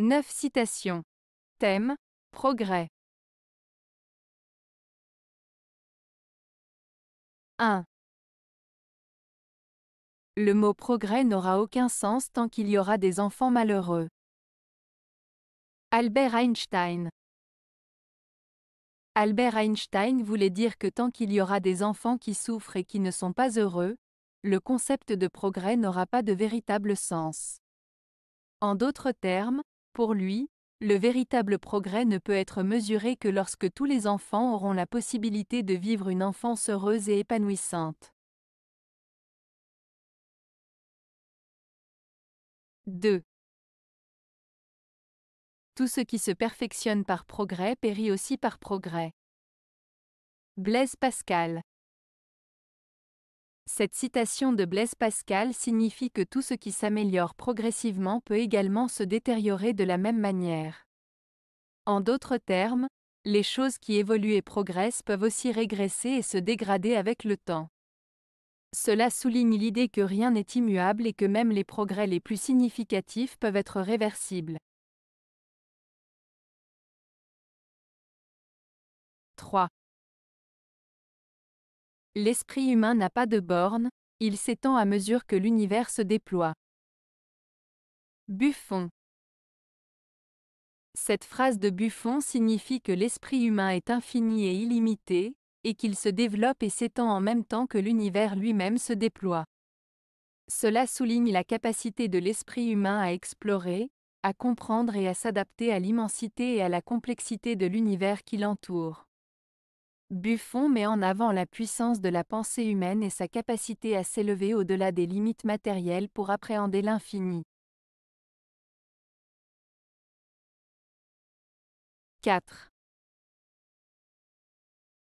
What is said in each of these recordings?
9 citations. Thème Progrès. 1. Le mot progrès n'aura aucun sens tant qu'il y aura des enfants malheureux. Albert Einstein. Albert Einstein voulait dire que tant qu'il y aura des enfants qui souffrent et qui ne sont pas heureux, le concept de progrès n'aura pas de véritable sens. En d'autres termes, pour lui, le véritable progrès ne peut être mesuré que lorsque tous les enfants auront la possibilité de vivre une enfance heureuse et épanouissante. 2. Tout ce qui se perfectionne par progrès périt aussi par progrès. Blaise Pascal cette citation de Blaise Pascal signifie que tout ce qui s'améliore progressivement peut également se détériorer de la même manière. En d'autres termes, les choses qui évoluent et progressent peuvent aussi régresser et se dégrader avec le temps. Cela souligne l'idée que rien n'est immuable et que même les progrès les plus significatifs peuvent être réversibles. 3. L'esprit humain n'a pas de bornes, il s'étend à mesure que l'univers se déploie. Buffon. Cette phrase de Buffon signifie que l'esprit humain est infini et illimité, et qu'il se développe et s'étend en même temps que l'univers lui-même se déploie. Cela souligne la capacité de l'esprit humain à explorer, à comprendre et à s'adapter à l'immensité et à la complexité de l'univers qui l'entoure. Buffon met en avant la puissance de la pensée humaine et sa capacité à s'élever au-delà des limites matérielles pour appréhender l'infini. 4.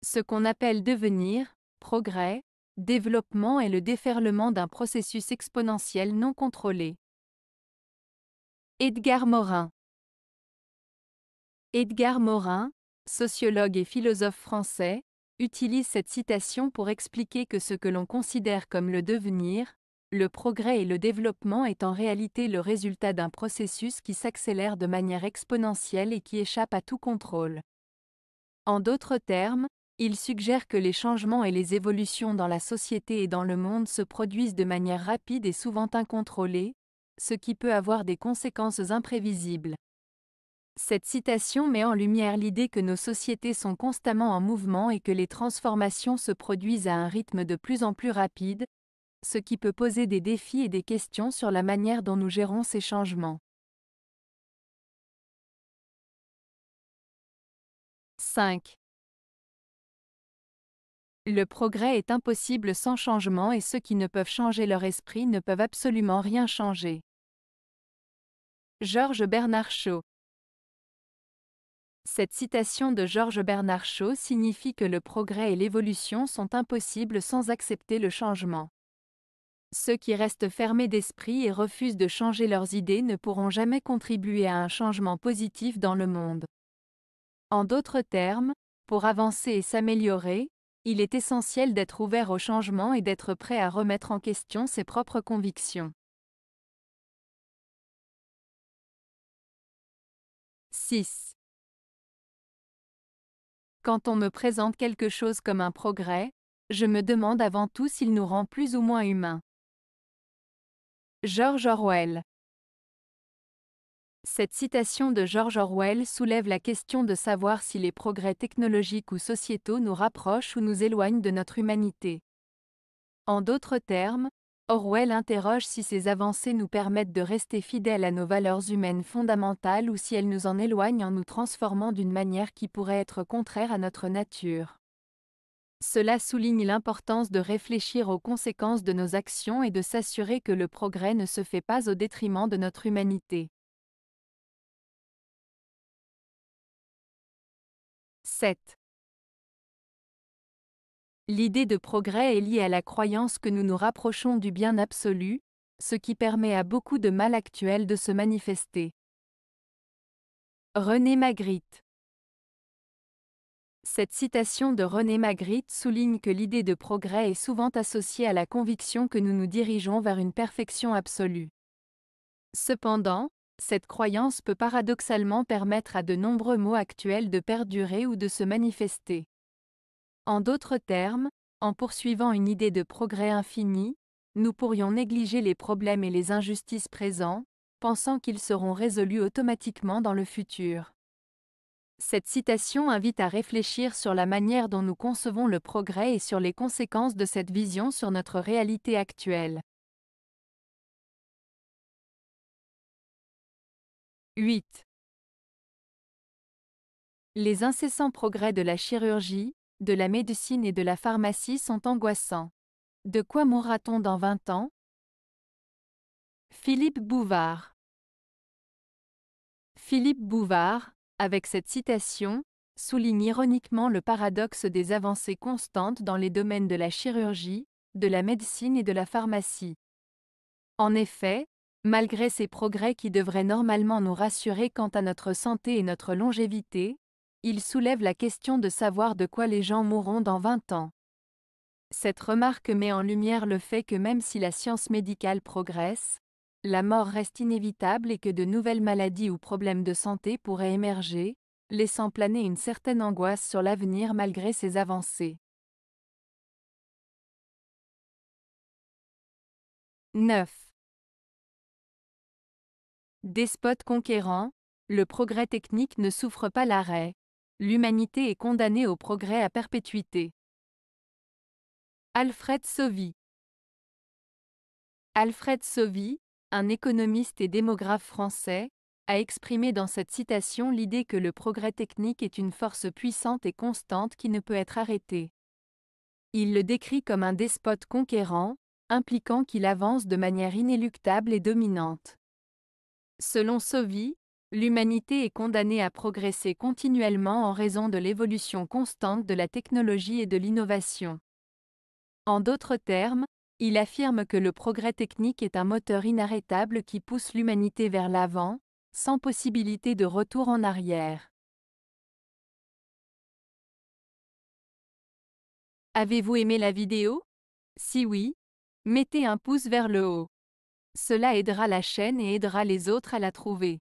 Ce qu'on appelle devenir, progrès, développement est le déferlement d'un processus exponentiel non contrôlé. Edgar Morin Edgar Morin, sociologue et philosophe français, utilise cette citation pour expliquer que ce que l'on considère comme le devenir, le progrès et le développement est en réalité le résultat d'un processus qui s'accélère de manière exponentielle et qui échappe à tout contrôle. En d'autres termes, il suggère que les changements et les évolutions dans la société et dans le monde se produisent de manière rapide et souvent incontrôlée, ce qui peut avoir des conséquences imprévisibles. Cette citation met en lumière l'idée que nos sociétés sont constamment en mouvement et que les transformations se produisent à un rythme de plus en plus rapide, ce qui peut poser des défis et des questions sur la manière dont nous gérons ces changements. 5. Le progrès est impossible sans changement et ceux qui ne peuvent changer leur esprit ne peuvent absolument rien changer. Georges Bernard Shaw cette citation de Georges Bernard Shaw signifie que le progrès et l'évolution sont impossibles sans accepter le changement. Ceux qui restent fermés d'esprit et refusent de changer leurs idées ne pourront jamais contribuer à un changement positif dans le monde. En d'autres termes, pour avancer et s'améliorer, il est essentiel d'être ouvert au changement et d'être prêt à remettre en question ses propres convictions. « 6. Quand on me présente quelque chose comme un progrès, je me demande avant tout s'il nous rend plus ou moins humains. George Orwell Cette citation de George Orwell soulève la question de savoir si les progrès technologiques ou sociétaux nous rapprochent ou nous éloignent de notre humanité. En d'autres termes, Orwell interroge si ces avancées nous permettent de rester fidèles à nos valeurs humaines fondamentales ou si elles nous en éloignent en nous transformant d'une manière qui pourrait être contraire à notre nature. Cela souligne l'importance de réfléchir aux conséquences de nos actions et de s'assurer que le progrès ne se fait pas au détriment de notre humanité. 7. L'idée de progrès est liée à la croyance que nous nous rapprochons du bien absolu, ce qui permet à beaucoup de mal actuel de se manifester. René Magritte Cette citation de René Magritte souligne que l'idée de progrès est souvent associée à la conviction que nous nous dirigeons vers une perfection absolue. Cependant, cette croyance peut paradoxalement permettre à de nombreux maux actuels de perdurer ou de se manifester. En d'autres termes, en poursuivant une idée de progrès infini, nous pourrions négliger les problèmes et les injustices présents, pensant qu'ils seront résolus automatiquement dans le futur. Cette citation invite à réfléchir sur la manière dont nous concevons le progrès et sur les conséquences de cette vision sur notre réalité actuelle. 8. Les incessants progrès de la chirurgie, de la médecine et de la pharmacie sont angoissants. De quoi mourra-t-on dans 20 ans Philippe Bouvard Philippe Bouvard, avec cette citation, souligne ironiquement le paradoxe des avancées constantes dans les domaines de la chirurgie, de la médecine et de la pharmacie. En effet, malgré ces progrès qui devraient normalement nous rassurer quant à notre santé et notre longévité, il soulève la question de savoir de quoi les gens mourront dans 20 ans. Cette remarque met en lumière le fait que même si la science médicale progresse, la mort reste inévitable et que de nouvelles maladies ou problèmes de santé pourraient émerger, laissant planer une certaine angoisse sur l'avenir malgré ces avancées. 9. Despote conquérant, le progrès technique ne souffre pas l'arrêt. L'humanité est condamnée au progrès à perpétuité. Alfred Sauvy Alfred Sauvy, un économiste et démographe français, a exprimé dans cette citation l'idée que le progrès technique est une force puissante et constante qui ne peut être arrêtée. Il le décrit comme un despote conquérant, impliquant qu'il avance de manière inéluctable et dominante. Selon Sauvy, L'humanité est condamnée à progresser continuellement en raison de l'évolution constante de la technologie et de l'innovation. En d'autres termes, il affirme que le progrès technique est un moteur inarrêtable qui pousse l'humanité vers l'avant, sans possibilité de retour en arrière. Avez-vous aimé la vidéo Si oui, mettez un pouce vers le haut. Cela aidera la chaîne et aidera les autres à la trouver.